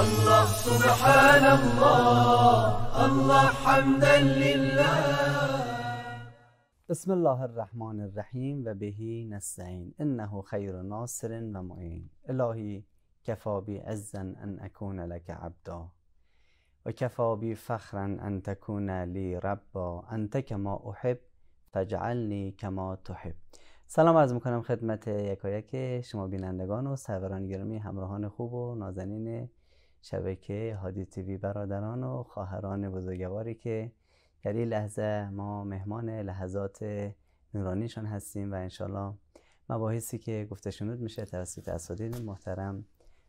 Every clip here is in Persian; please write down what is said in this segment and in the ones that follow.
الله سبحان الله الله حمدا لله بسم الله الرحمن الرحیم و بهی نستعین انه خیر ناصر و معین الهی بی عزا ان اکون لک عبدا و بی فخرا ان تکون لی ربا انت کما احب فجعلنی کما تحب سلام از میکنم خدمت یکایک شما بینندگان و سروران گرامی همراهان خوب و نازنین شبکه هادی تیوی برادران و خواهران بزرگواری که در این لحظه ما مهمان لحظات نورانیشان هستیم و انشالله مباحثی که گفته شنود میشه توسط اساتید محترم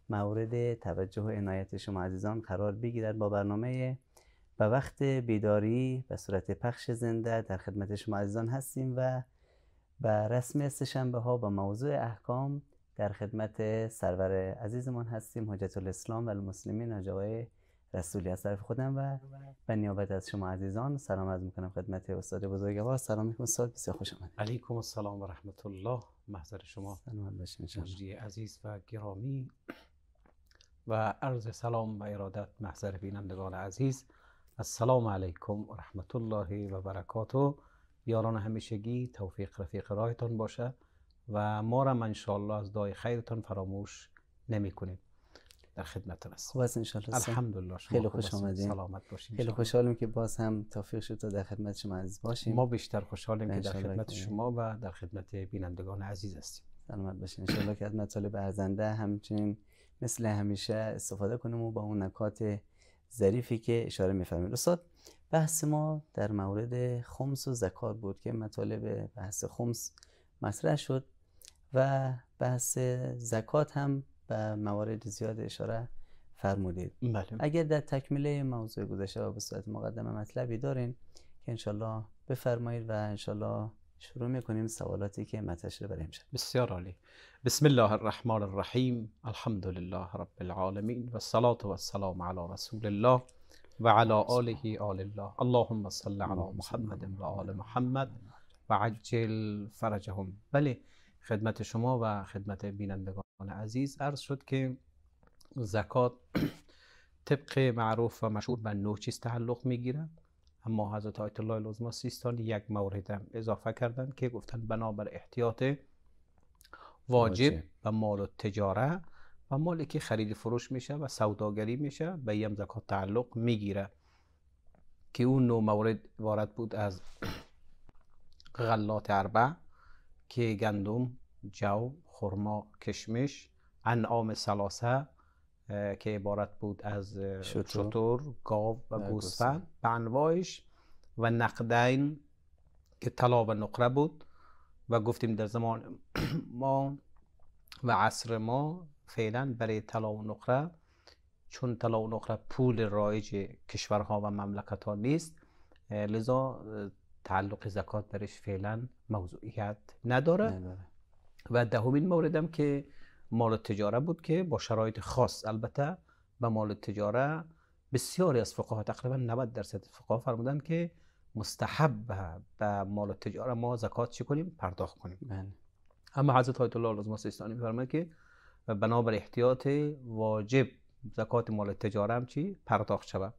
مورد توجه و عنایت شما عزیزان قرار بگیرد با برنامه و وقت بیداری به صورت پخش زنده در خدمت شما عزیزان هستیم و به رسم به ها به موضوع احکام در خدمت سرور عزیزمان هستیم حجت الاسلام و المسلمین از آقای رسولی از طرف خودم و بله. به نیابت از شما عزیزان سلام عرض میکنم خدمت استاد بزرگوار سلام علیکم استاد بسیار خوش آمدید علیکم السلام و رحمت الله محضر شما سلام باشین عزیز و گرامی و عرض سلام و ارادت محضر بینندگان عزیز السلام علیکم و رحمت الله و برکاته یاران همیشگی توفیق رفیق راهتان باشه و ما را انشاءالله از دای خیرتان فراموش نمی کنیم در خدمتتون هستم خوب است انشاءالله الحمدلله شما خیلی خوش آمدین سلامت باشین خیلی خوشحالیم که باز هم توفیق شد تا در خدمت شما عزیز باشیم ما بیشتر خوشحالیم که در خدمت شما و در خدمت بینندگان عزیز هستیم سلامت باشین انشاءالله که از مطالب ارزنده همچنین مثل همیشه استفاده کنیم و با اون نکات ظریفی که اشاره می‌فرمایید استاد بحث ما در مورد خمس و زکات بود که مطالب بحث خمس مطرح شد و بحث زکات هم به موارد زیاد اشاره فرمودید بله. اگر در تکمیل موضوع گذشته و به صورت مقدمه مطلبی دارین که انشالله بفرمایید و انشالله شروع میکنیم سوالاتی که مطرح شده برای امشب بسیار عالی بسم الله الرحمن الرحیم الحمد لله رب العالمین و الصلاة و السلام على رسول الله و على آله آل الله اللهم صل على محمد و آل محمد و عجل فرجهم بله خدمت شما و خدمت بینندگان عزیز عرض شد که زکات طبق معروف و مشهور به نو چیز تعلق میگیره اما حضرت آیت الله العظما سیستان یک مورد هم اضافه کردند که گفتن بنابر احتیاط واجب و مال و تجاره و مالی که خرید فروش میشه و سوداگری میشه به هم زکات تعلق میگیره که اون نوع مورد وارد بود از غلات اربع که گندم جو خرما کشمش انعام سلاسه که عبارت بود از شتر گاو و گوسفند به انواعش و نقدین که طلا و نقره بود و گفتیم در زمان ما و عصر ما فعلا برای طلا و نقره چون طلا و نقره پول رایج کشورها و مملکت ها نیست لذا تعلق زکات درش فعلا موضوعیت نداره, و دهمین موردم که مال تجاره بود که با شرایط خاص البته به مال تجاره بسیاری از فقها تقریبا 90 درصد فقها فرمودن که مستحب به مال تجاره ما زکات چی کنیم پرداخت کنیم بله. اما حضرت آیت الله العظمی سیستانی فرمودن که بنابر احتیاط واجب زکات مال تجاره هم چی پرداخت شود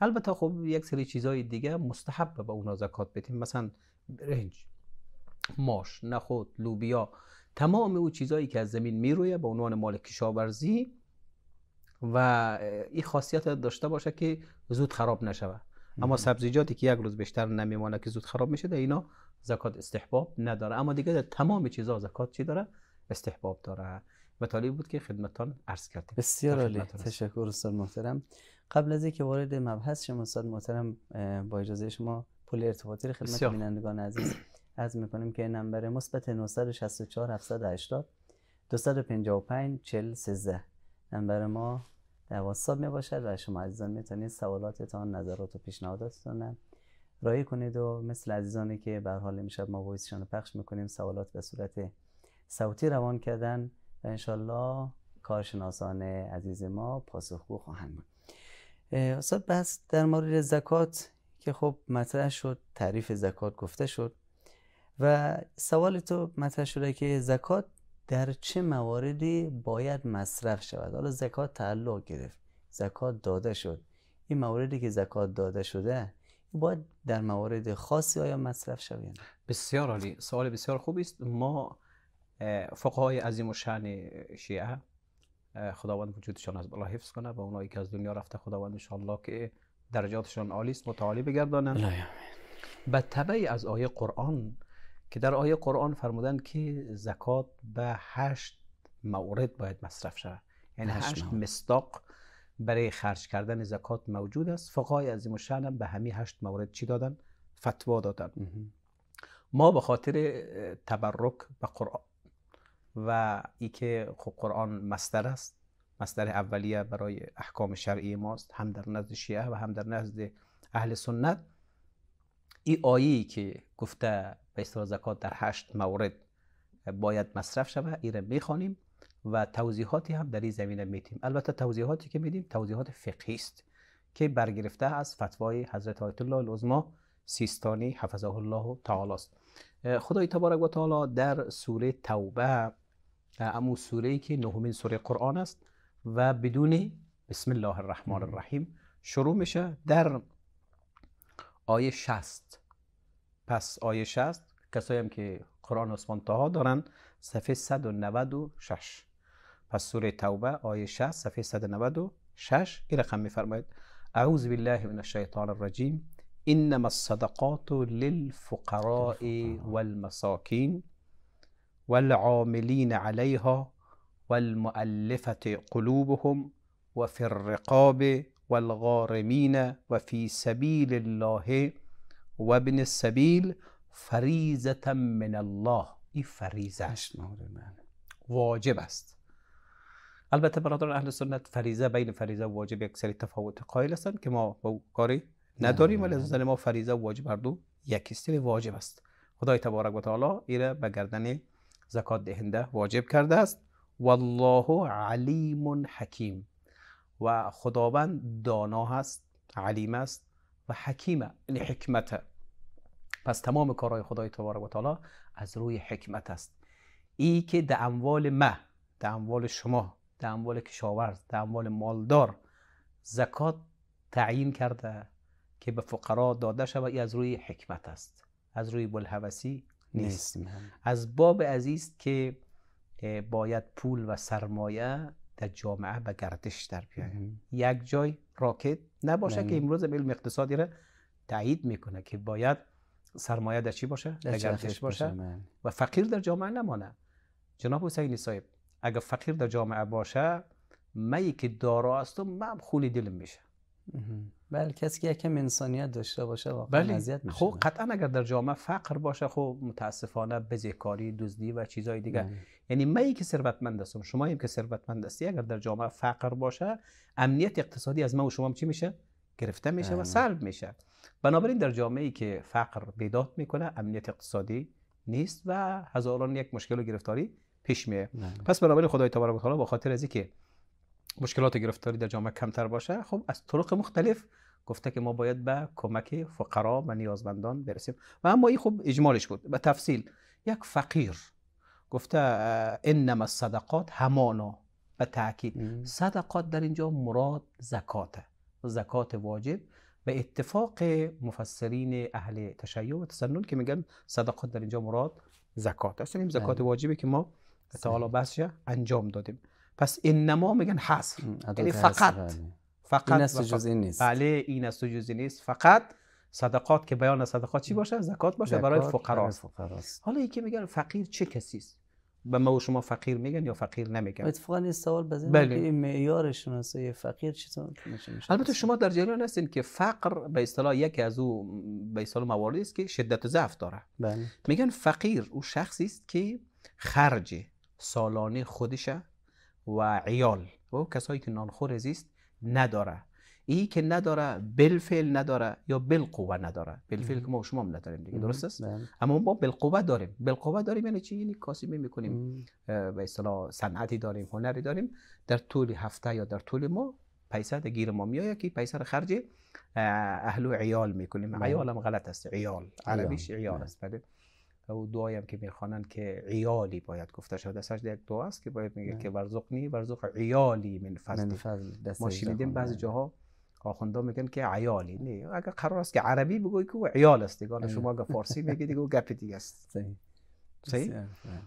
البته خب یک سری چیزهای دیگه مستحب به اونا زکات بدیم مثلا رنج، ماش نخود لوبیا تمام او چیزهایی که از زمین میرویه به عنوان مال کشاورزی و این خاصیت داشته باشه که زود خراب نشوه اما سبزیجاتی که یک روز بیشتر نمیمانه که زود خراب میشه اینا زکات استحباب نداره اما دیگه در تمام چیزها زکات چی داره استحباب داره مطالبی بود که خدمتان عرض کردیم بسیار عالی تشکر استاد محترم قبل از اینکه وارد مبحث شما استاد محترم با اجازه شما پول ارتباطی رو خدمت بینندگان عزیز عرض میکنیم که نمبر مثبت 964 780 255 40 13 نمبر ما در واتساپ می باشد و شما عزیزان میتونید سوالاتتان نظرات و پیشنهاداتتان رای کنید و مثل عزیزانی که به حال میشد ما وایسشان رو پخش میکنیم سوالات به صورت صوتی روان کردن و انشالله کارشناسان عزیز ما پاسخگو خواهند بود استاد بس در مورد زکات که خب مطرح شد تعریف زکات گفته شد و سوال تو مطرح شده که زکات در چه مواردی باید مصرف شود حالا زکات تعلق گرفت زکات داده شد این مواردی که زکات داده شده باید در موارد خاصی آیا مصرف شویم بسیار عالی سوال بسیار خوبی است ما فقهای عظیم و شیعه خداوند وجودشان از بالا حفظ کنه و اونایی که از دنیا رفته خداوند انشاءالله که درجاتشان عالی است متعالی بگردانن به طبعی از آیه قرآن که در آیه قرآن فرمودن که زکات به هشت مورد باید مصرف شود یعنی هشت مستاق برای خرج کردن زکات موجود است فقای از این به همین هشت مورد چی دادن فتوا دادن ما به خاطر تبرک به قرآن و ای که خب قرآن مستر است مستر اولیه برای احکام شرعی ماست هم در نزد شیعه و هم در نزد اهل سنت ای آیی که گفته به زکات در هشت مورد باید مصرف شود ای را میخوانیم و توضیحاتی هم در این زمینه میتیم البته توضیحاتی که میدیم توضیحات فقهی است که برگرفته از فتوای حضرت آیت الله العظما سیستانی حفظه الله تعالی است خدای تبارک و تعالی در سوره توبه امو سوره که نهمین سوره قرآن است و بدون بسم الله الرحمن الرحیم شروع میشه در آیه 60 پس آیه 60 کسایی هم که قرآن عثمان تاها دارن صفحه 196 پس سوره توبه آیه 60 صفحه 196 این رقم میفرماید اعوذ بالله من الشیطان الرجیم انما الصدقات للفقراء والمساكين والعاملين عليها والمؤلفه قلوبهم وفي الرقاب والغارمين وفي سبيل الله وابن السبيل فريزة من الله این فریزه واجب است البته برادران اهل سنت فریزه بین فریزه و واجب یک سری تفاوت قائل هستند که ما با کاری نداریم ولی از نظر ما فریضه و واجب هر دو یکیستی واجب است خدای تبارک و تعالی ایره به گردن زکات دهنده واجب کرده است والله علیم حکیم و خداوند دانا هست علیم است و حکیمه این یعنی حکمته پس تمام کارهای خدای تبارک و تعالی از روی حکمت است ای که در اموال ما در اموال شما در اموال کشاورز در اموال مالدار زکات تعیین کرده که به فقرا داده شود از روی حکمت است از روی بلحوثی نیست از باب عزیز که باید پول و سرمایه در جامعه به گردش در بیاید یک جای راکت نباشه که امروز علم اقتصادی را تایید میکنه که باید سرمایه در چی باشه؟ در گردش باشه بله. و فقیر در جامعه نمانه جناب حسینی صاحب اگر فقیر در جامعه باشه مایی که دارا هستم من خولی دلم میشه بله کسی که یکم انسانیت داشته باشه واقعا بله. اذیت میشه خب قطعا اگر در جامعه فقر باشه خب متاسفانه بزهکاری دزدی و چیزهای دیگه بله. یعنی من که ثروتمند هستم شما که ثروتمند هستی اگر در جامعه فقر باشه امنیت اقتصادی از ما و شما چی میشه گرفته میشه و بله. سلب میشه بنابراین در جامعه ای که فقر بیداد میکنه امنیت اقتصادی نیست و هزاران یک مشکل و گرفتاری پیش میه بله. پس بنابراین خدای تبارک و تعالی با خاطر از که مشکلات گرفتاری در جامعه کمتر باشه خب از طرق مختلف گفته که ما باید به کمک فقرا و نیازمندان برسیم و اما این خب اجمالش بود به تفصیل یک فقیر گفته انما الصدقات همانا به تاکید صدقات در اینجا مراد زکاته زکات واجب به اتفاق مفسرین اهل تشیع و تسنن که میگن صدقات در اینجا مراد زکات است این یعنی بله. زکات واجبه که ما تعالی بحثش انجام دادیم پس انما میگن حصر یعنی فقط فقط این است جزئی نیست بله این است نیست فقط صدقات که بیان صدقات چی باشه زکات باشه برای فقرا حالا یکی که میگن فقیر چه کسی است به ما و شما فقیر میگن یا فقیر نمیگن اتفاقا این سوال بزنید بله. معیار شناسایی فقیر چطور البته شما در جریان هستین که فقر به اصطلاح یکی از او به اصطلاح مواردی است که شدت ضعف داره بله. میگن فقیر او شخصی است که خرج سالانه خودش و عیال و خب، کسایی که نانخور زیست نداره ای که نداره بالفعل نداره یا قوه نداره بالفعل که ما شما هم نداریم دیگه درست است بله. اما ما بالقوه داریم بالقوه داریم یعنی چی یعنی کاسبی میکنیم به اصطلاح صنعتی داریم هنری داریم در طول هفته یا در طول ما پیسه در گیر ما میای که پیسه رو خرج اهل و عیال میکنیم بله. عیال هم غلط است عیال عربیش عیال بله. است بله و او دعایی هم که میخوانند که عیالی باید گفته شود دستش یک دعا است که باید میگه که که ورزقنی ورزق عیالی من فضل, ما شنیدیم بعضی جاها آخوندا میگن که عیالی نه اگر قرار است که عربی بگوی که او عیال است دیگه آره. شما اگر فارسی میگی دیگه او گپ دیگه است صحیح صحیح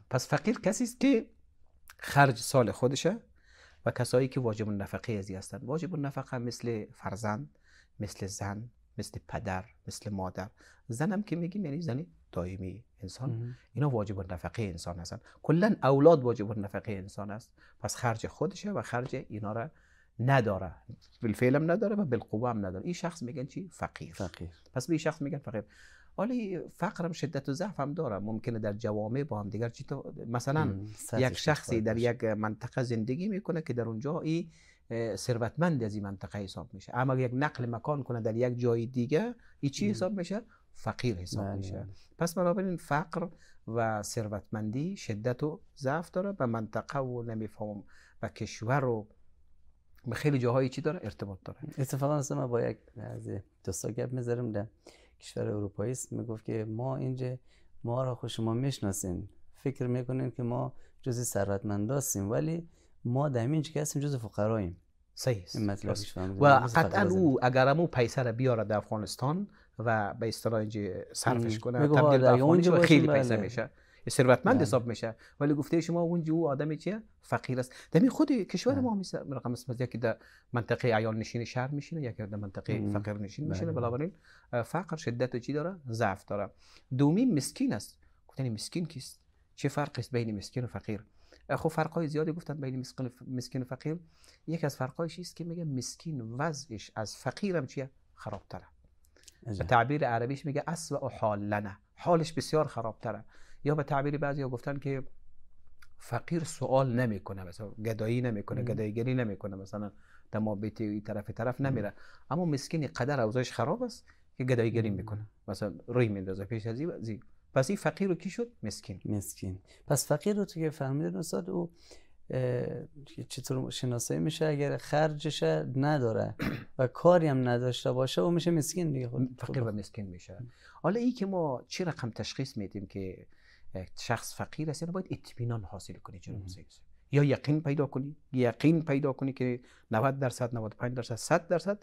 پس فقیر کسی است که خرج سال خودشه و کسایی که واجب النفقه ازی هستند واجب النفقه مثل فرزند مثل زن مثل پدر مثل مادر زنم که میگیم یعنی زنی دائمی انسان اینا واجب النفقه انسان هستن کلا اولاد واجب النفقه انسان است پس خرج خودشه و خرج اینا را نداره بالفعل هم نداره و بالقوه هم نداره این شخص میگن چی فقیر, فقیر. پس به این شخص میگن فقیر ولی فقر هم شدت و ضعف هم داره ممکنه در جوامع با هم دیگر چی تو مثلا یک شخصی در یک منطقه زندگی میکنه که در اونجا ای ثروتمند از این منطقه حساب میشه اما یک نقل مکان کنه در یک جای دیگه ای چی حساب میشه فقیر حساب بله. میشه بله. پس این فقر و ثروتمندی شدت و ضعف داره و منطقه و نمیفهم و کشور و به خیلی جاهایی چی داره ارتباط داره اتفاقا اصلا من با یک از دوستا گپ میذارم در کشور اروپایی است میگفت که ما اینجا ما را خود شما میشناسین فکر میکنین که ما جز ثروتمندا هستیم ولی ما در اینجا که هستیم جز فقراییم صحیح و قطعا او اگر امو پیسه را بیاره در افغانستان و به اصطلاح اینجا صرفش کنه تبدیل به اونجا خیلی بله. پیسه میشه ثروتمند بله. حساب میشه ولی گفته شما اونجا او آدم چیه فقیر است دمی خود کشور بله. ما رقم اسم یکی در منطقه عیان نشین شهر میشینه یکی در منطقه مم. فقیر نشین میشینه بنابراین فقر شدت و چی داره ضعف داره دومی مسکین است گفتن مسکین کیست چه فرقی است بین مسکین و فقیر خب فرقای زیادی گفتن بین مسکین و فقیر یکی از فرقایش است که میگه مسکین وضعش از فقیرم چیه خرابتره به تعبیر عربیش میگه اسوء حال لنا حالش بسیار خراب تره یا به تعبیر بعضی گفتن که فقیر سوال نمیکنه مثلا گدایی نمیکنه گدایگری نمیکنه مثلا تمام بیت طرف طرف نمیره اما مسکین قدر اوضاعش خراب است که گدایگری میکنه مثلا روی میندازه پیش از این پس این فقیر رو کی شد مسکین مسکین پس فقیر رو تو که فهمیدن استاد او چطور شناسایی میشه اگر خرجش نداره و کاری هم نداشته باشه و میشه مسکین دیگه خود فقیر و مسکین میشه حالا ای که ما چه رقم تشخیص میدیم که شخص فقیر است یعنی باید اطمینان حاصل کنی جناب یا یقین پیدا کنی یقین پیدا کنی که 90 درصد 95 درصد 100 درصد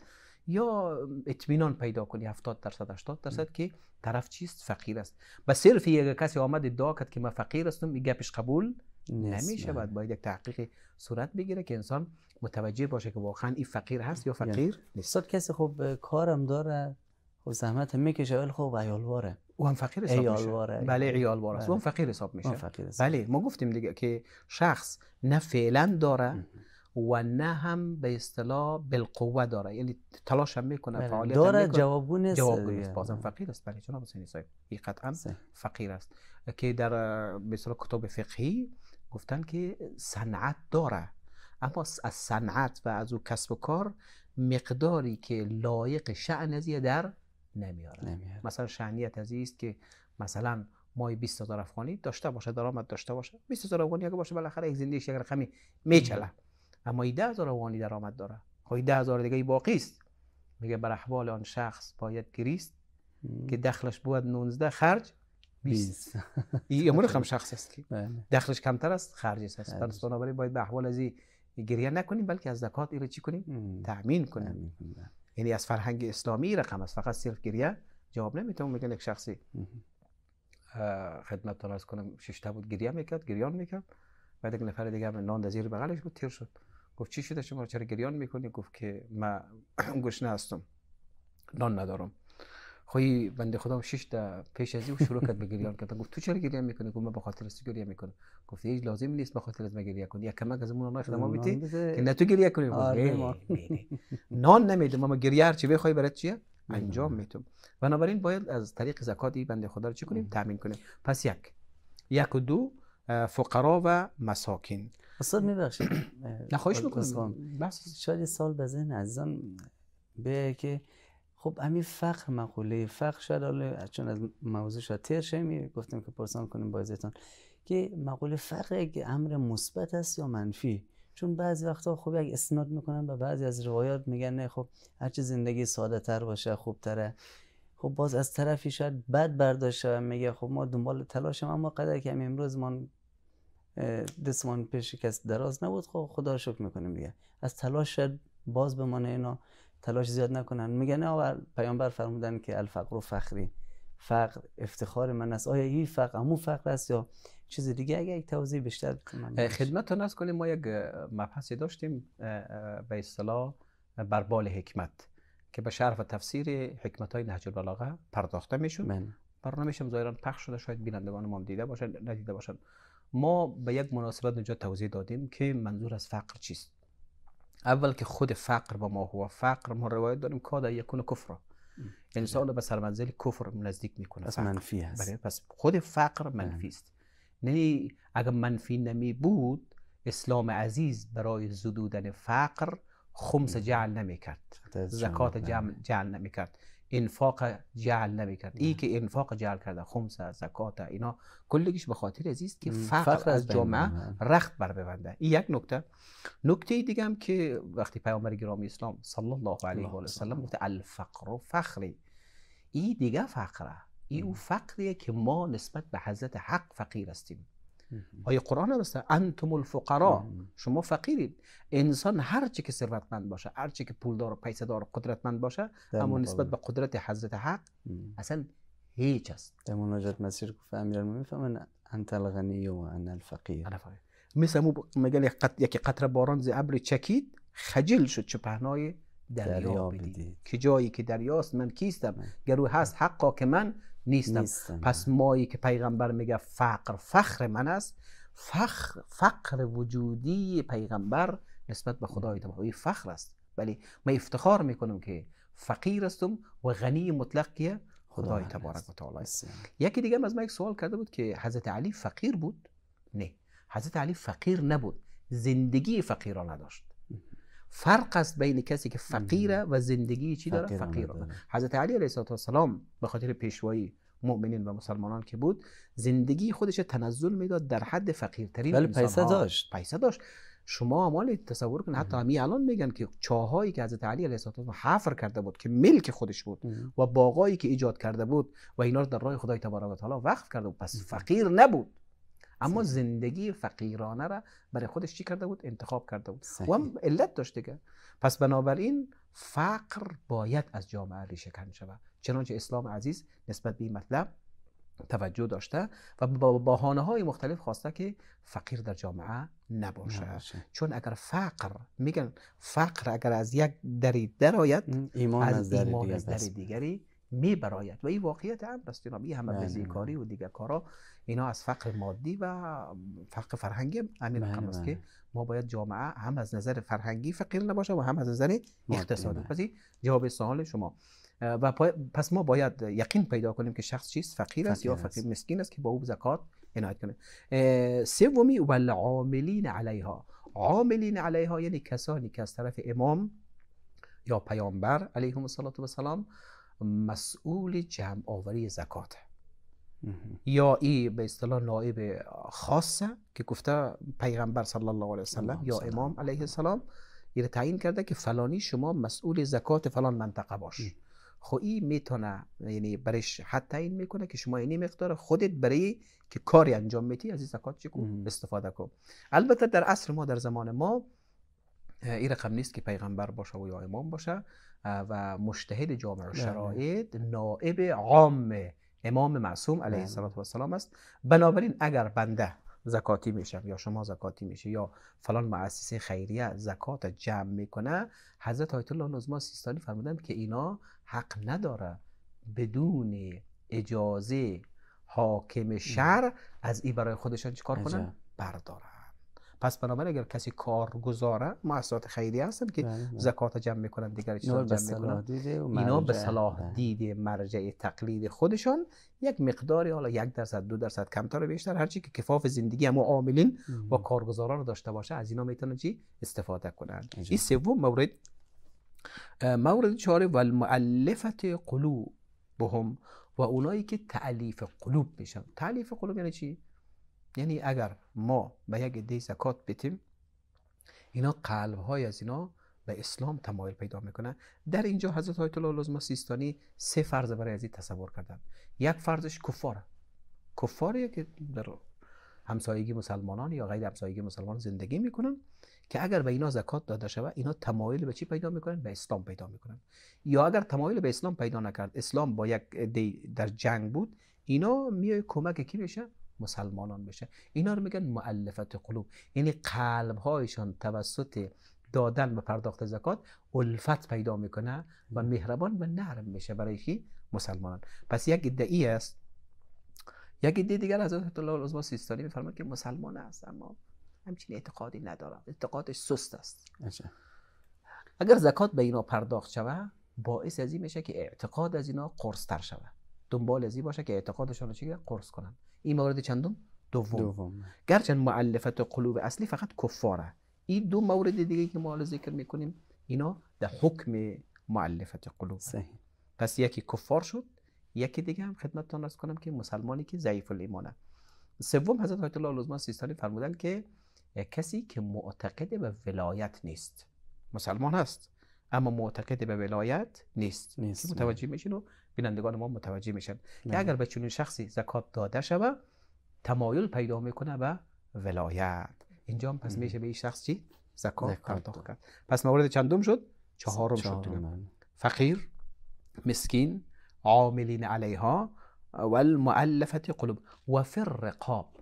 یا اطمینان پیدا کنی 70 درصد 80 درصد که طرف چیست فقیر است به صرف یک کسی آمد ادعا کرد که من فقیر هستم این گپش قبول نمیشه شود باید یک تحقیق صورت بگیره که انسان متوجه باشه که واقعا این فقیر هست یا فقیر نیست صد کسی خب کارم داره خب زحمت میکشه ولی خب عیالواره او هم فقیر حساب میشه بله عیالواره بله. اون فقیر حساب میشه فقیر بله ما گفتیم دیگه که شخص نه فعلا داره و نه هم به اصطلاح بالقوه داره یعنی تلاش هم میکنه بله. فعالیت داره جوابگو نیست بازم فقیر است بله جناب حسینی صاحب این قطعا فقیر است که در به کتاب کتب فقهی گفتن که صنعت داره اما از صنعت و از او کسب و کار مقداری که لایق شعن ازیه در نمیاره نمیاره مثلا شعنیت از است که مثلا مای 20 هزار افغانی داشته باشه درآمد داشته باشه 20 هزار افغانی اگه باشه بالاخره یک زندگیش اگر خمی میچله اما 10 هزار افغانی درآمد داره های خب 10 هزار دیگه باقی است میگه بر احوال آن شخص باید گریست که دخلش بود 19 خرج 20 این امور هم شخص است که بله. دخلش کمتر است خرجش است پس بنابراین باید به احوال از گریه نکنیم بلکه از زکات رو چی کنیم تأمین کنیم بله. یعنی از فرهنگ اسلامی رقم است فقط صرف گریه جواب نمیتونم میگن یک شخصی خدمت تان از کنم ششته بود گریه میکرد گریان میکرد بعد یک نفر دیگه نان دزیر بغلش بود تیر شد گفت چی شده شما چرا گریان میکنی گفت که من گشنه هستم نان ندارم خوی بنده خدا شش تا پیش ازی او شروع کرد به گریان کرد گفت تو چرا گریه میکنی گفت من به خاطر تو گریه میکنم گفت هیچ لازم نیست به خاطر از من گریه کنی یک کمک از اون ناخدا ما بیتی که نه تو گریه کنی آره، نان نمیدم ما گریه هر چی بخوای برات چیه انجام میتم بنابراین باید از طریق زکات بنده خدا رو چی کنیم تامین کنیم پس یک یک و دو فقرا و مساکین استاد میبخشید نخواهش میکنم شاید سال به ذهن عزیزان به که خب همین فقر مقوله فقر شد حالا چون از موضوع شاید شدیم گفتیم که پرسان کنیم بازیتان که مقوله فقر یک امر مثبت است یا منفی چون بعضی وقتا خب یک استناد میکنن و بعضی از روایات میگن نه خب هرچی زندگی ساده تر باشه خوب تره خب باز از طرفی شاید بد برداشت میگه خب ما دنبال هم اما قدر که هم امروز ما دستمان پیش کس دراز نبود خب خدا شکر میکنیم دیگه از تلاش شد باز بمانه اینا تلاش زیاد نکنن میگن آقا پیامبر فرمودن که الفقر و فخری فقر افتخار من است آیا این فقر همو فقر است یا چیز دیگه اگه یک توضیح بیشتر خدمت خدمتتون از کنیم ما یک مبحثی داشتیم به اصطلاح بر بال حکمت که به شرف و تفسیر حکمت های نهج البلاغه پرداخته میشون بله. برنامه شم ظاهرا پخش شده شاید بینندگان ما هم دیده باشه ندیده باشن ما به یک مناسبت اونجا توضیح دادیم که منظور از فقر چیست اول که خود فقر با ما هو فقر ما روایت داریم کاد یکون کفر انسان رو به سرمنزل کفر نزدیک میکنه پس خود فقر منفی است نه اگر منفی نمی بود اسلام عزیز برای زدودن فقر خمس جعل نمی کرد زکات بله. جعل, جعل نمی کرد انفاق جعل کرد. ای که انفاق جعل کرده خمس زکات اینا کلگیش به خاطر عزیز که فقر, از جامعه رخت بر ببنده این یک نکته نکته دیگه هم که وقتی پیامبر گرامی اسلام صلی الله علیه و سلم گفت الفقر و فخری این دیگه فقره این او فقریه که ما نسبت به حضرت حق فقیر هستیم آیه قرآن هم انتم الفقرا شما فقیرید انسان هر چی که ثروتمند باشه هر چی که پولدار و دار و قدرتمند باشه اما نسبت به قدرت حضرت حق اصلا هیچ است در مناجات مسیر گفت امیرالمومنین فمن انت الغنی و انا الفقیر آره مثل مو مگل یک قطره باران ز ابر چکید خجل شد چه پهنای دریا, دریا که جایی که دریاست من کیستم گرو هست حقا که من نیستم. پس مایی که پیغمبر میگه فقر فخر من است فقر وجودی پیغمبر نسبت به خدای تبارک فخر است ولی من افتخار میکنم که فقیر استم و غنی مطلق خدای تبارک و تعالی است یکی دیگه از من یک سوال کرده بود که حضرت علی فقیر بود نه حضرت علی فقیر نبود زندگی فقیرانه نداشت فرق است بین کسی که فقیره و زندگی چی داره فقیره. فقیره. حضرت علی علیه السلام به خاطر پیشوایی مؤمنین و مسلمانان که بود زندگی خودش تنزل میداد در حد فقیرترین ولی پیسه داشت پیسه داشت شما مال تصور کن حتی همین الان میگن که چاهایی که حضرت علی علیه السلام حفر کرده بود که ملک خودش بود و باغایی که ایجاد کرده بود و اینا رو در راه خدای تبارک و وقف کرده بود پس فقیر نبود اما زندگی فقیرانه را برای خودش چی کرده بود انتخاب کرده بود صحیح. و هم علت داشت دیگه پس بنابراین فقر باید از جامعه ریشه کن شود چنانچه اسلام عزیز نسبت به این مطلب توجه داشته و با بحانه های مختلف خواسته که فقیر در جامعه نباشه, چون اگر فقر میگن فقر اگر از یک دری درآید ایمان از, از دری دیگری می براید و این واقعیت هم است جناب این همه بزیکاری و دیگه کارا اینا از فقر مادی و فقر فرهنگی همین رقم است که بله. ما باید جامعه هم از نظر فرهنگی فقیر نباشه و هم از نظر اقتصادی پس جواب سوال شما و پس ما باید یقین پیدا کنیم که شخص چیست فقیر است یا فقیر مسکین است که با او زکات عنایت کنه سومی و العاملین علیها عاملین علیها یعنی کسانی که از طرف امام یا پیامبر علیهم الصلاه و السلام مسئول جمع آوری زکاته یا ای به اصطلاح نائب خاصه که گفته پیغمبر صلی الله علیه سلم یا امام علیه السلام این تعیین کرده که فلانی شما مسئول زکات فلان منطقه باش خو خب این میتونه یعنی برش حد تعیین میکنه که شما اینی مقدار خودت برای که کاری انجام میتی از این زکات چیکو استفاده کن البته در اصل ما در زمان ما این رقم نیست که پیغمبر باشه و یا امام باشه و مشتهد جامع و بله. شرایط نائب عام امام معصوم بله. علیه السلام است بنابراین اگر بنده زکاتی میشم یا شما زکاتی میشه یا فلان مؤسسه خیریه زکات جمع میکنه حضرت آیت الله نظما سیستانی فرمودند که اینا حق نداره بدون اجازه حاکم شر از ای برای خودشان چیکار کنن بردارن پس بنابراین اگر کسی کارگزاره مؤسسات خیلی هستن که بله، بله. زکات جمع میکنن دیگر چیزا جمع میکنن اینا به صلاح بله. دید مرجع تقلید خودشان یک مقداری حالا یک درصد دو درصد کمتر و بیشتر هرچی که کفاف زندگی هم و عاملین و کارگزاران داشته باشه از اینا میتونن چی استفاده کنن این سوم مورد مورد چهار و قلوب بهم و اونایی که تعلیف قلوب میشن تعلیف قلوب یعنی چی یعنی اگر ما به یک عده زکات بتیم اینا قلب های از اینا به اسلام تمایل پیدا میکنن در اینجا حضرت آیت الله لازم سیستانی سه فرض برای از این تصور کردن یک فرضش کفاره کفاریه که در همسایگی مسلمانان یا غیر همسایگی مسلمان زندگی میکنن که اگر به اینا زکات داده شود اینا تمایل به چی پیدا میکنن به اسلام پیدا میکنن یا اگر تمایل به اسلام پیدا نکرد اسلام با یک در جنگ بود اینا میای کمک کی میشه مسلمانان بشه اینا رو میگن معلفت قلوب یعنی قلب هایشان توسط دادن و پرداخت زکات الفت پیدا میکنه و مهربان و نرم میشه برای کی مسلمانان پس یک ادعی است یک ادعی دیگر از حضرت الله العظمی سیستانی میفرماید که مسلمان است اما همچین اعتقادی ندارم اعتقادش سست است اگر زکات به اینا پرداخت شود باعث از این میشه که اعتقاد از اینا تر شود دنبال از باشه که اعتقادشان رو چیکار قرص کنن این مورد چندم دوم, دوم. گرچه معلفت قلوب اصلی فقط کفاره این دو مورد دیگه که ما حالا ذکر میکنیم اینا در حکم معلفت قلوب صحیح. پس یکی کفار شد یکی دیگه هم خدمتتون ارز کنم که مسلمانی که ضعیف الایمانه سوم حضرت آیت الله العظما سیستانی فرمودن که کسی که معتقد به ولایت نیست مسلمان هست اما معتقد به ولایت نیست, نیست. متوجه میشین و بینندگان ما متوجه میشن بله. که اگر به چنین شخصی زکات داده شوه تمایل پیدا میکنه به ولایت اینجا پس میشه به این شخص چی زکات پرداخت کرد پس مورد چندم شد چهارم شد بله. فقیر مسکین عاملین علیها و المؤلفه قلوب و فر رقاب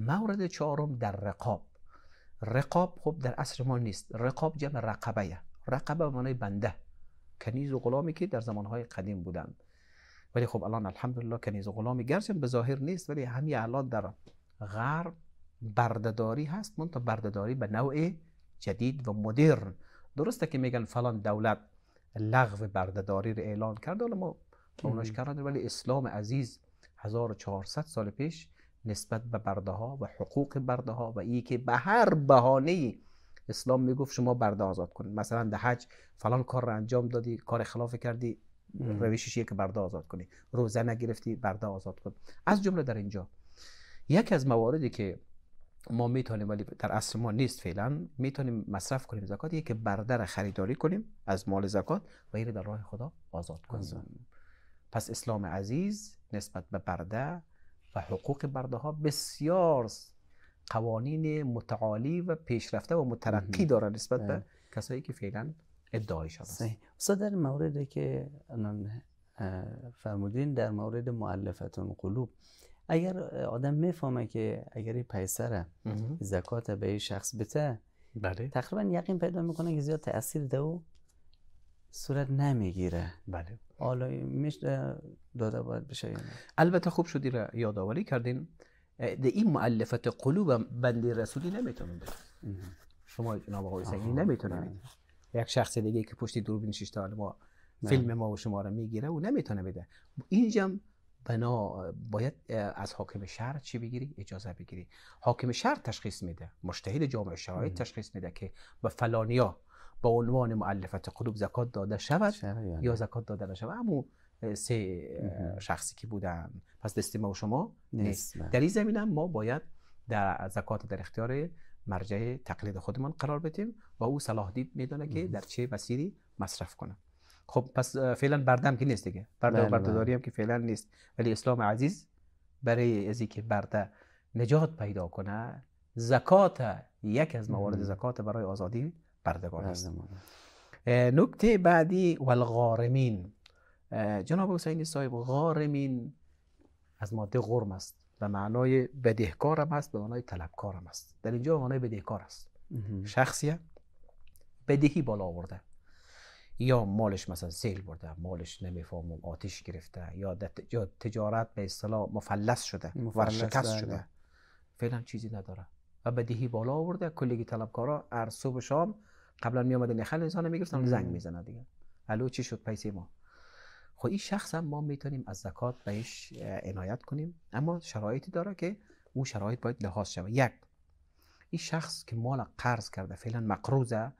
مورد چهارم در رقاب رقاب خب در اصر ما نیست رقاب جمع رقبه رقبه به معنای بنده کنیز و غلامی که در زمانهای قدیم بودند ولی خب الان الحمدلله کنیز و غلامی گرچه به ظاهر نیست ولی همین الان در غرب بردهداری هست تا بردهداری به نوع جدید و مدرن درسته که میگن فلان دولت لغو بردهداری رو اعلان کرد ولی ما کردن ولی اسلام عزیز 1400 سال پیش نسبت به برده ها و حقوق برده ها و ای که به هر بهانه‌ای اسلام میگفت شما برده آزاد کنید مثلا ده حج فلان کار رو انجام دادی کار خلاف کردی روشش که برده آزاد کنی روزه نگرفتی برده آزاد کن از جمله در اینجا یکی از مواردی که ما میتونیم ولی در اصل ما نیست فعلا میتونیم مصرف کنیم زکات یک که برده رو خریداری کنیم از مال زکات و این در راه خدا آزاد کنیم پس اسلام عزیز نسبت به برده و حقوق برده ها بسیار قوانین متعالی و پیشرفته و مترقی داره نسبت به بله. کسایی که فعلا شده است استاد در موردی که فرمودین در مورد معلفتون قلوب اگر آدم میفهمه که اگر پیسر زکات به این شخص بته بله. تقریبا یقین پیدا میکنه که زیاد تاثیر ده و صورت نمیگیره بله حالا میشه داده باید بشه البته خوب شدی را یادآوری کردین ده این معلفت قلوب بندی رسولی نمیتونه بده شما جناب آقای سگی نمیتونه بله. یک شخص دیگه که پشت دوربین تا ما فیلم ما و شما رو میگیره و نمیتونه بده اینجا بنا باید از حاکم شهر چی بگیری اجازه بگیری حاکم شهر تشخیص میده مشتهل جامعه شرایط تشخیص میده که به فلانیا به عنوان معلفت قلوب زکات داده شود یعنی. یا زکات داده نشود اما سه شخصی که بودن پس دستی ما و شما نیست در این زمینه ما باید در زکات در اختیار مرجع تقلید خودمان قرار بدیم و او صلاح دید میدونه که در چه مسیری مصرف کنه خب پس فعلا بردم که نیست دیگه برده بله، بردهداری بله. هم که فعلا نیست ولی اسلام عزیز برای از که برده نجات پیدا کنه زکات یک از موارد زکات برای آزادی بردگان است نکته بعدی والغارمین جناب حسین صاحب غارمین از ماده غرم است و معنای بدهکارم است به معنای طلبکارم است در اینجا معنای بدهکار است شخصیه بدهی بالا آورده یا مالش مثلا سیل برده مالش نمیفهمم آتش گرفته یا, تجارت به اصطلاح مفلس شده ورشکست بله. شده فعلا چیزی نداره و بدهی بالا آورده کلیگی طلبکارا هر صبح شام قبلا می آمده نخل انسان میگرفتن زنگ میزنه دیگه الو چی شد پیسه ما خب این شخص هم ما میتونیم از زکات بهش عنایت کنیم اما شرایطی داره که اون شرایط باید لحاظ شود یک این شخص که مال قرض کرده فعلا مقروضه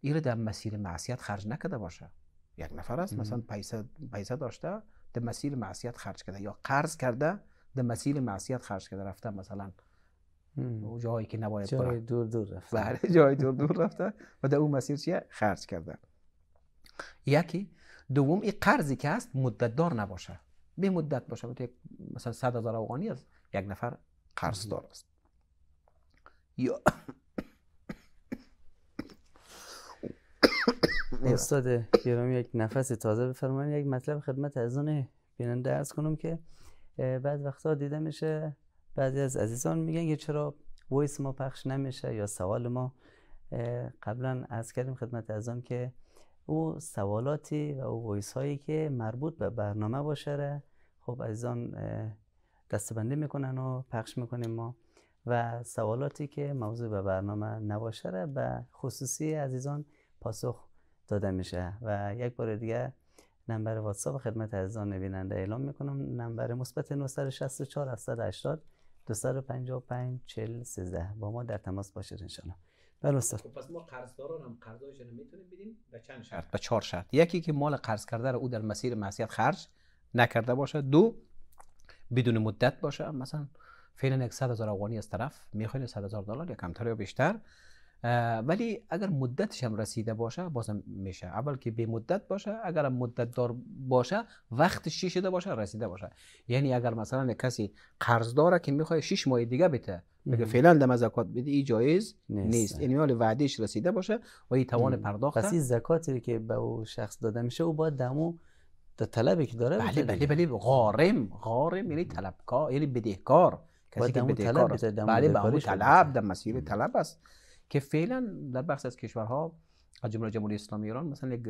این در مسیر معصیت خرج نکرده باشه یک نفر است مثلا پیسه داشته در مسیر معصیت خرج کرده یا قرض کرده در مسیر معصیت خرج کرده رفته مثلا جایی که نباید جای دور دور رفته بله جای دور دور رفته و در اون مسیر چیه خرج کرده یکی دوم این قرضی که هست مدت دار نباشه به مدت باشه مثلا 100 هزار افغانی است یک نفر قرض دار است یا استاد گرامی یک نفس تازه بفرمایید یک مطلب خدمت از اون بیننده ارز کنم که بعد وقتا دیده میشه بعضی از عزیزان میگن که چرا وایس ما پخش نمیشه یا سوال ما قبلا از کردیم خدمت ازم که او سوالاتی و او وایس هایی که مربوط به برنامه باشه خب عزیزان دستبنده میکنن و پخش میکنیم ما و سوالاتی که موضوع به برنامه نباشه را به خصوصی عزیزان پاسخ داده میشه و یک بار دیگه نمبر واتساپ خدمت عزیزان بیننده اعلام میکنم نمبر مثبت 964 780 255 40 با ما در تماس باشید انشاءالله بله استاد خب پس ما قرضداران هم رو میتونیم بدیم به چند شرط به چهار شرط یکی که مال قرض کرده رو او در مسیر معصیت خرج نکرده باشه دو بدون مدت باشه مثلا فعلا یک هزار افغانی از طرف میخواین 100 هزار دلار یا کمتر یا بیشتر ولی اگر مدتش هم رسیده باشه بازم میشه اول که به مدت باشه اگر مدت دار باشه وقت شیشده شده باشه رسیده باشه یعنی اگر مثلا کسی قرض داره که میخواد 6 ماه دیگه بده مگه فعلا در زکات بده این جایز نیست, یعنی حال وعدهش رسیده باشه و این توان پرداخت پس این زکاتی که به او شخص داده میشه او باید دمو در طلبی که داره بله بله بله غارم غارم یعنی طلبکار یعنی بدهکار کسی که بدهکار بله به اون طلب در مسیر طلب است که فعلا در بخش از کشورها از جمله جمهوری اسلامی ایران مثلا یک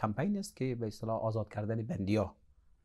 کمپین است که به اصطلاح آزاد کردن بندیا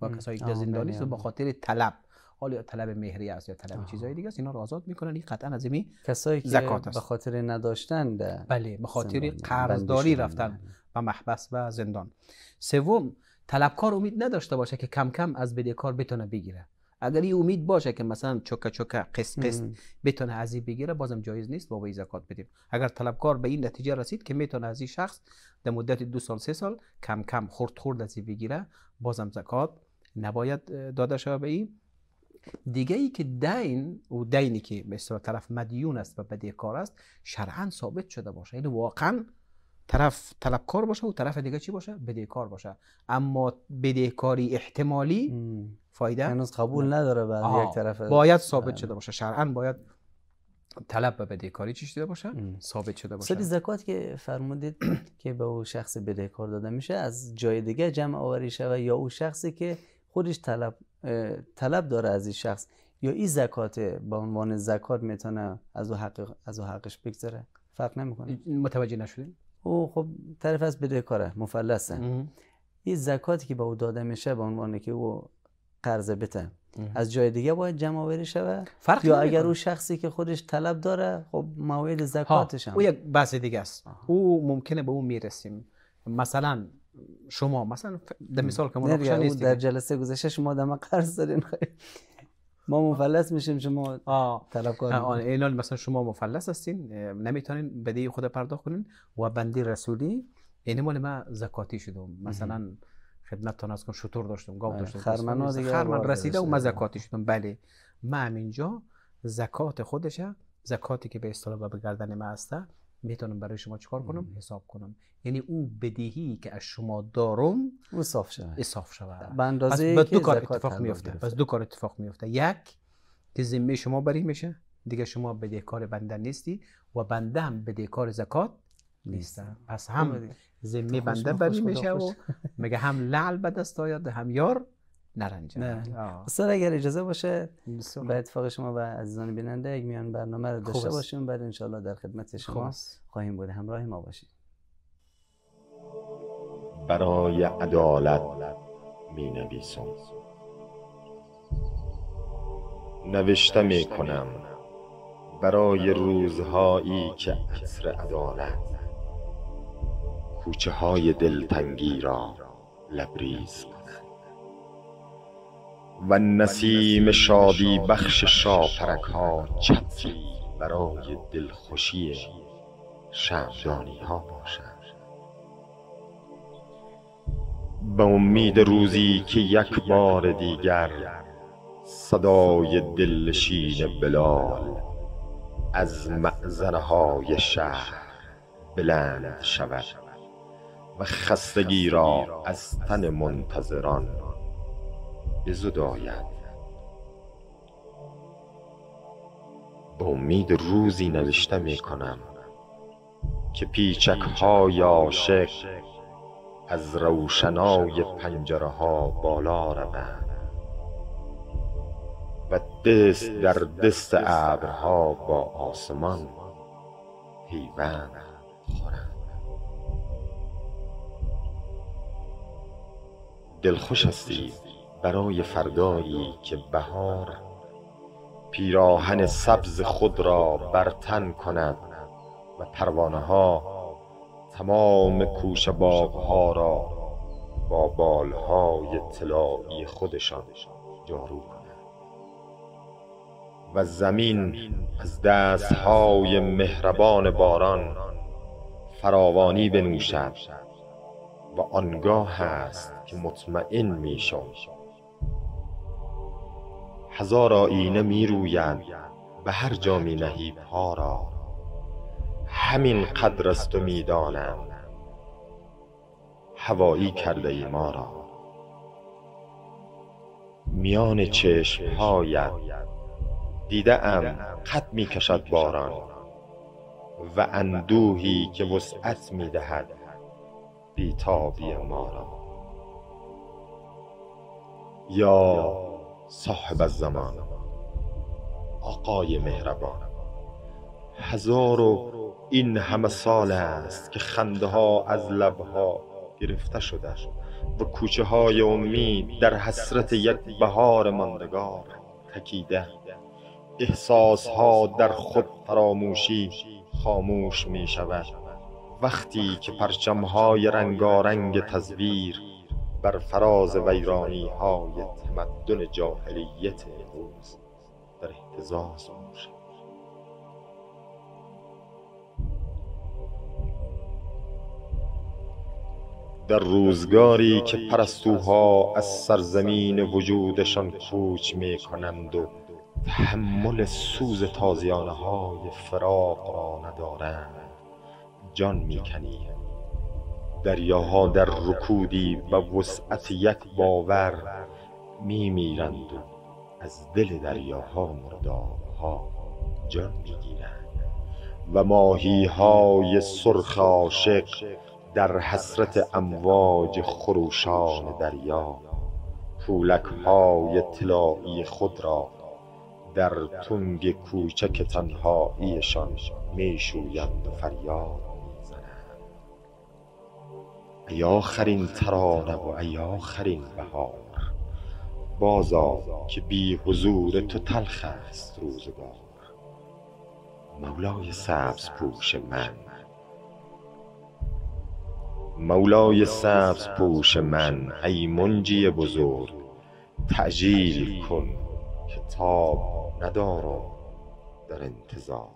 و کسایی که زندانی به خاطر طلب حالا طلب مهری است یا طلب چیزهای دیگه است اینا رو آزاد میکنن این قطعا از این کسایی که به خاطر نداشتن بله به خاطر قرضداری رفتن و محبس و زندان سوم طلبکار امید نداشته باشه که کم کم از بدهکار بتونه بگیره اگر این امید باشه که مثلا چوکا چوکا قسط قسط بتونه از بگیره بازم جایز نیست بابا زکات بدیم اگر طلبکار به این نتیجه رسید که میتونه از این شخص در مدت دو سال سه سال کم کم خورد خورد از بگیره بازم زکات نباید داده شود به این دیگه ای که دین و دینی که به طرف مدیون است و کار است شرعا ثابت شده باشه یعنی واقعا طرف طلبکار باشه و طرف دیگه چی باشه کار باشه اما کاری احتمالی فایده هنوز قبول نداره بعد یک طرف باید ثابت شده باشه شرعا باید طلب و بدهکاری چی شده باشه ثابت شده باشه سری زکات که فرمودید که به او شخص بدهکار داده میشه از جای دیگه جمع آوری شود یا او شخصی که خودش طلب طلب داره از این شخص یا این زکات به عنوان زکات میتونه از او حق از او حقش بگذره فرق نمیکنه متوجه نشدیم او خب طرف از کاره مفلسه این زکاتی که به او داده میشه به عنوان که او قرض بته از جای دیگه باید جمع آوری شود یا اگر او شخصی که خودش طلب داره خب موعد زکاتش هم او یک بحث دیگه است او ممکنه به او میرسیم مثلا شما مثلا در مثال که مناقشه نیست در جلسه گذشته شما دم قرض دارین خب. ما مفلس میشیم شما طلبکار الان مثلا شما مفلس هستین نمیتونین بدی خود پرداخت کنین و بندی رسولی یعنی مال من زکاتی شدم مثلا خدمتتون از کنم شطور داشتم گاو آره، داشتم خرمن خرمن رسیده و من زکاتی شدم بله من اینجا زکات خودشه زکاتی که به اصطلاح به گردن ما هسته میتونم برای شما کار کنم حساب کنم یعنی او بدهی که از شما دارم اصاف شود اصاف شود اندازه پس دو کار اتفاق میفته پس دو کار اتفاق میفته یک که ذمه شما بری میشه دیگه شما بدهکار بنده نیستی و بنده هم بدهکار زکات نیست پس هم ذمه بنده بری میشه و میگه هم لعل به دست آید هم یار نرنجن استاد اگر اجازه باشه به اتفاق شما و عزیزان بیننده یک میان برنامه رو داشته باشیم بعد انشاءالله در خدمت شما خواهیم بود همراه ما باشید برای عدالت می نویسم نوشته می کنم برای روزهایی که اثر عدالت کوچه های دلتنگی را لبریز و نسیم شادی بخش شاپرک ها چتری برای دلخوشی شمدانی ها باشد به امید روزی که یک بار دیگر صدای دلشین بلال از های شهر بلند شود و خستگی را از تن منتظران بزداید با امید روزی نوشته می کنم که پیچک های عاشق از روشنای پنجره ها بالا روند و دست در دست ابرها با آسمان پیوند خورند دلخوش هستید برای فردایی که بهار پیراهن سبز خود را برتن کند و پروانه ها تمام کوش باغ ها را با بالهای طلایی خودشان جارو کند و زمین از های مهربان باران فراوانی بنوشد و آنگاه هست که مطمئن شود هزار آینه می رویند به هر جا می نهی پا را همین قدر است و می دانم هوایی کرده ای ما را میان چشم هایت دیده ام قد می کشد باران و اندوهی که وسعت می دهد بیتابی ما را یا صاحب الزمان آقای مهربان هزار و این همه سال است که خنده ها از لبها گرفته شده و کوچه های امید در حسرت یک بهار ماندگار تکیده احساس ها در خود فراموشی خاموش می شود وقتی که پرچم های رنگارنگ تزویر بر فراز ویرانی های تمدن جاهلیت امروز در احتزاز باشد در روزگاری که پرستوها از سرزمین وجودشان کوچ می کنند و تحمل سوز تازیانه های فراق را ندارند جان می دریاها در رکودی و وسعت یک باور می میرند و از دل دریاها مردابها جان می و ماهی های سرخ عاشق در حسرت امواج خروشان دریا پولک های طلایی خود را در تنگ کوچک تنهاییشان میشویند و فریاد ای آخرین ترانه و ای آخرین بهار بازا که بی حضور تو تلخ است روزگار مولای سبز پوش من مولای سبز پوش من ای منجی بزرگ تعجیل کن که تاب ندارم در انتظار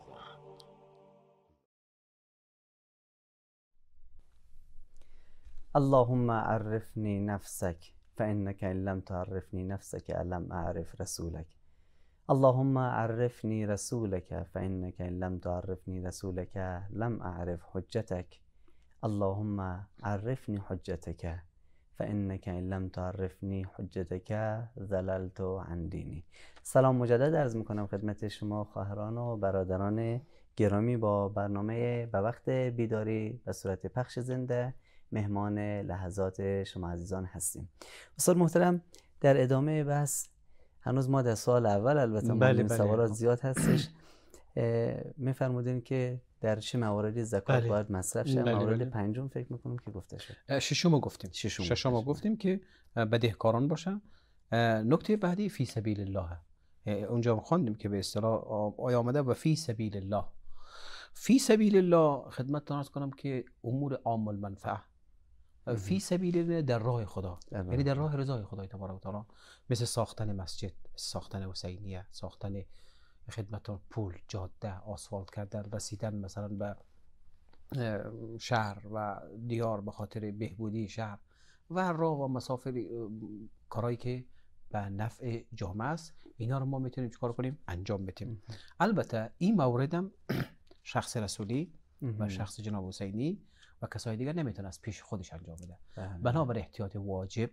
اللهم عرفنی نفسك، فانك ان لم تعرفني نفسك لم اعرف رسولك اللهم عرفني رسولك فانك ان لم تعرفني رسولك لم اعرف حجتك اللهم عرفني حجتك فانك ان لم تعرفني حجتك ذللت عن ديني سلام مجدد عرض میکنم خدمت شما خواهران و برادران گرامی با برنامه به وقت بیداری به صورت پخش زنده مهمان لحظات شما عزیزان هستیم استاد محترم در ادامه بس. هنوز ما در سال اول البته بله بله. سوالات زیاد هستش میفرمودین که در چه مواردی زکات بله. باید مصرف شه بله موارد بله. پنجم فکر میکنم که گفته شد ششم گفتیم ششم, ششم گفتیم که بدهکاران باشه نکته بعدی فی سبیل الله اونجا خواندیم که به اصطلاح آیا آمده و فی سبیل الله فی سبیل الله خدمت عرض کنم که امور عام المنفعه فی سبیل در راه خدا یعنی در راه رضای خدای تبارک و تعالی مثل ساختن مسجد ساختن حسینیه ساختن خدمتان پول جاده آسفالت کردن رسیدن مثلا به شهر و دیار به خاطر بهبودی شهر و راه و مسافر کارهایی که به نفع جامعه است اینا رو ما میتونیم چیکار کنیم انجام بدیم البته این موردم شخص رسولی و شخص جناب حسینی و کسای دیگر نمیتونه از پیش خودش انجام بده بله. بنابر احتیاط واجب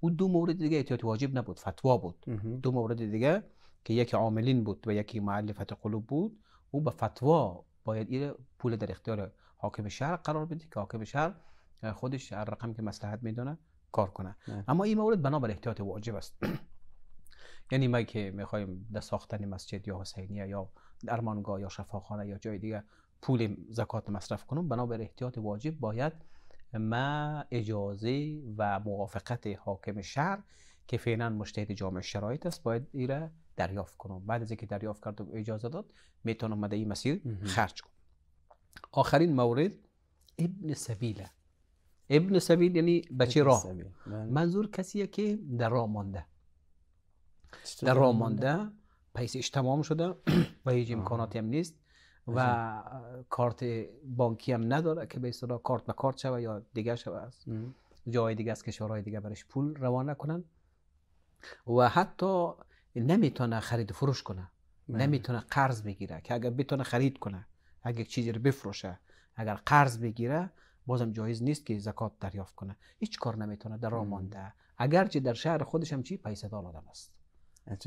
اون دو مورد دیگه احتیاط واجب نبود فتوا بود دو مورد دیگه که یکی عاملین بود و یکی معلفت قلوب بود او به فتوا باید این پول در اختیار حاکم شهر قرار بده که حاکم شهر خودش هر رقم که مصلحت میدونه کار کنه اما این مورد بنابر احتیاط واجب است یعنی ما که میخوایم در ساختن مسجد یا حسینیه یا درمانگاه یا شفاخانه یا جای دیگه پول زکات مصرف کنم بنابر احتیاط واجب باید ما اجازه و موافقت حاکم شهر که فعلا مشتهد جامع شرایط است باید ایره دریافت کنم بعد از اینکه دریافت کردم اجازه داد میتونم این مسیر خرج کنم آخرین مورد ابن سبیله ابن سبیل یعنی بچه راه بله. منظور کسیه که در راه مانده در راه مانده پیسش تمام شده و هیچ امکاناتی هم نیست و کارت بانکی هم نداره که به اصطلاح کارت به کارت شوه یا دیگه شوه است جای دیگه از کشورهای دیگه برش پول روانه کنن و حتی نمیتونه خرید فروش کنه نمیتونه قرض بگیره که اگر بتونه خرید کنه اگر چیزی رو بفروشه اگر قرض بگیره بازم جایز نیست که زکات دریافت کنه هیچ کار نمیتونه در راه مانده اگرچه در شهر خودش هم چی پیسه دار آدم است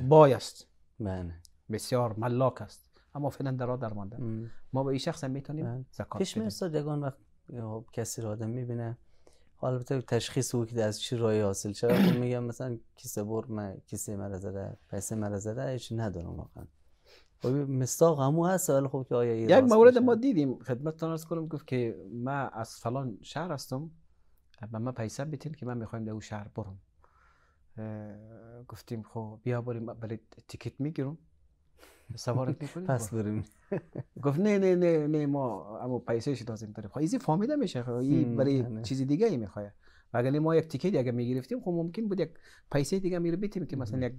بایست است بله. بسیار ملاک است اما فعلا در راه درمانده ما به این شخص هم میتونیم بله. زکات بدیم چشم استادگان وقت خب کسی رو آدم میبینه حالا البته تشخیص او که از چی رای حاصل شده میگم مثلا کیسه بر من کیسه مرا زده پیسه مرا زده هیچ ندارم واقعا خب مستاق همو هست ولی خب که آیا یک مورد ما دیدیم خدمتتون عرض کنم گفت که ما از فلان شهر هستم اما من پیسه بتین که من میخوایم در او شهر برم گفتیم خب بیا بریم بلی تیکت میگیرم سوارت میکنیم پس بریم گفت نه نه نه نه ما اما پیسهش لازم داریم خب ایزی میشه خب برای چیزی دیگه ای میخواه اگر ما یک تیکه دیگه میگرفتیم خب ممکن بود یک پیسه دیگه میره بیتیم که مثلا یک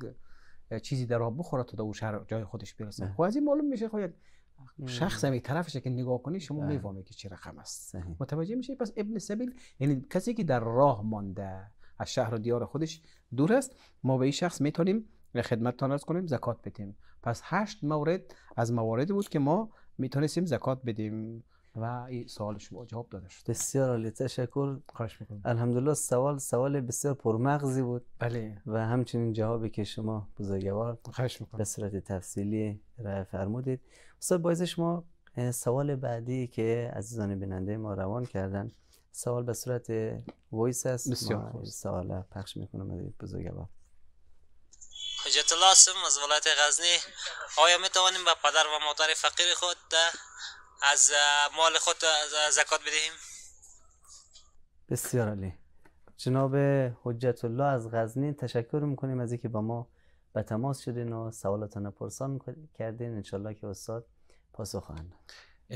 چیزی در آب بخوره تا دوست شهر جای خودش برسه خب از این معلوم میشه خب شخص همی طرفش که نگاه کنی شما میفهمی که چه رقم است متوجه میشه پس ابن سبیل یعنی کسی که در راه مانده از شهر و دیار خودش دور است ما به این شخص میتونیم برای خدمتتان از کنیم زکات بدیم پس هشت مورد از مواردی بود که ما میتونستیم زکات بدیم و این سوال شما جواب داده شد بسیار عالی تشکر خواهش میکنم الحمدلله سوال سوال بسیار پرمغزی بود بله و همچنین جوابی که شما بزرگوار خواهش میکنم به صورت تفصیلی را فرمودید استاد بایز شما سوال بعدی که عزیزان بیننده ما روان کردن سوال به صورت وایس است بسیار سوال پخش میکنم بزرگوار حجت الله سم از ولایت غزنی آیا می توانیم به پدر و مادر فقیر خود از مال خود زکات بدهیم بسیار علی جناب حجت الله از غزنی تشکر میکنیم از اینکه با ما به تماس شدین و سوالاتان پرسان کردین انشالله که استاد پاسخ خواهند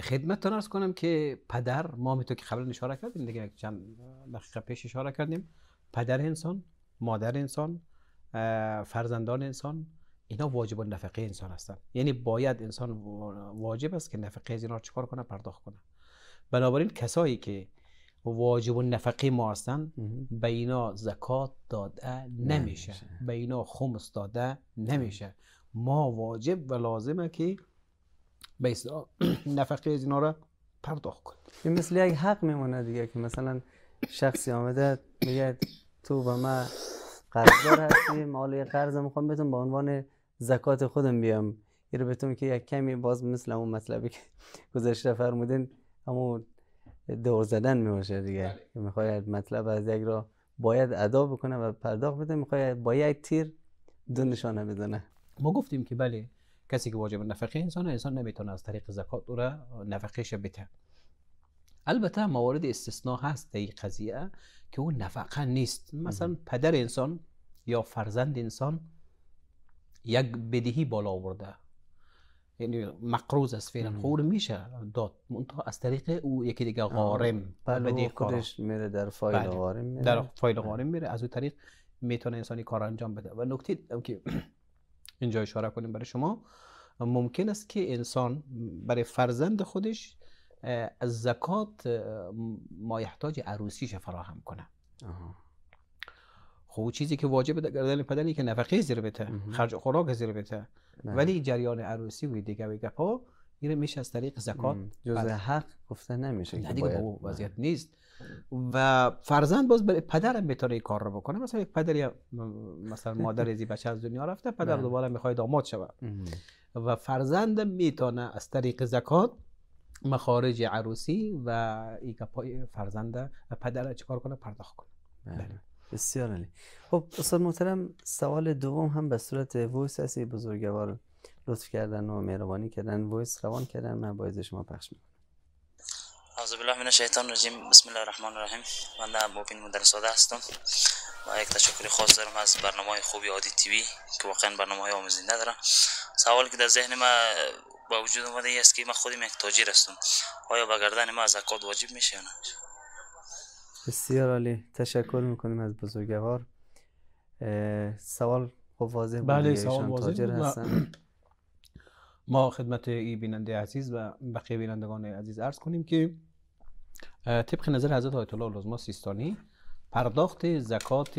خدمتتون ارز کنم که پدر ما می تو که قبلا اشاره کردیم دیگه چند دقیقه پیش اشاره کردیم پدر انسان مادر انسان فرزندان انسان اینا واجب نفقه انسان هستن یعنی باید انسان واجب است که نفقه از اینا چکار کنه پرداخت کنه بنابراین کسایی که واجب نفقه ما هستن به اینا زکات داده نمیشه به اینا خمس داده نمیشه ما واجب و لازمه که به نفقه از اینا را پرداخت کنیم این مثل یک حق میمونه دیگه که مثلا شخصی آمده میگه تو و من قرضدار هستی مال یه قرض میخوام بتون به عنوان زکات خودم بیام این رو بتون که یک کمی باز مثل اون مطلبی که گذشته فرمودین اما دور زدن میشه دیگه بله. میخواد مطلب از یک را باید ادا بکنه و پرداخت بده میخواد با یک تیر دو نشانه بزنه ما گفتیم که بله کسی که واجب نفقه انسان انسان نمیتونه از طریق زکات او را نفقهش بده البته موارد استثناء هست در این قضیه که اون نفقه نیست مثلا پدر انسان یا فرزند انسان یک بدهی بالا آورده یعنی مقروض است فعلا خور میشه داد منتها از طریق او یکی دیگه غارم بله خودش میره در فایل بله. غارم میره در فایل غارم میره از او طریق میتونه انسانی کار انجام بده و نکته که اینجا اشاره کنیم برای شما ممکن است که انسان برای فرزند خودش از زکات مایحتاج عروسیش فراهم کنه خب چیزی که واجب گردن پدری که نفقه زیر بته خرج خوراک زیر بته ولی جریان عروسی و دیگه و گپا این میشه از طریق زکات بله. جز حق گفته نمیشه نه دیگه وضعیت نیست و فرزند باز برای پدرم هم این کار رو بکنه مثلا یک پدری مثلا مادر زی بچه از دنیا رفته پدر دوباره میخواد داماد شود و فرزند میتونه از طریق زکات مخارج عروسی و این فرزند پدر چیکار کنه پرداخت کنه بسیار عالی خب استاد محترم سوال دوم هم به صورت وایس هستی بزرگوار لطف کردن و مهربانی کردن ویس روان کردن من باید شما پخش میکنم اعوذ بالله من شیطان الرجیم بسم الله الرحمن الرحیم من مدرس مدرساده هستم و یک تشکر خاص دارم از برنامه های خوبی عادی تیوی که واقعا برنامه های آموزنده داره سوال که در ذهن ما با وجود اومده است که من خودم یک تاجر هستم آیا به گردن ما زکات واجب میشه بسیار عالی تشکر میکنیم از بزرگوار سوال خب واضح بله سوال ما خدمت ای بیننده عزیز و بقیه بینندگان عزیز عرض کنیم که طبق نظر حضرت آیت الله العظما سیستانی پرداخت زکات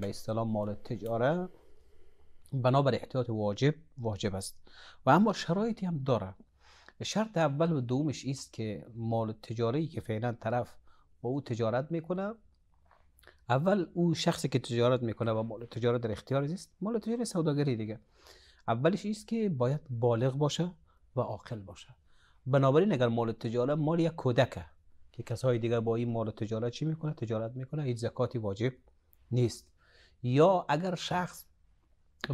به اصطلاح مال تجاره بنابر احتیاط واجب واجب است و اما شرایطی هم داره شرط اول و دومش است که مال تجاری که فعلا طرف او تجارت میکنم اول او شخصی که تجارت میکنه و مال تجارت در اختیار زیست، مال تجارت سوداگری دیگه اولش است که باید بالغ باشه و عاقل باشه بنابراین اگر مال تجارت مال یک کودکه که کسای دیگه با این مال تجارت چی میکنه تجارت میکنه هیچ زکاتی واجب نیست یا اگر شخص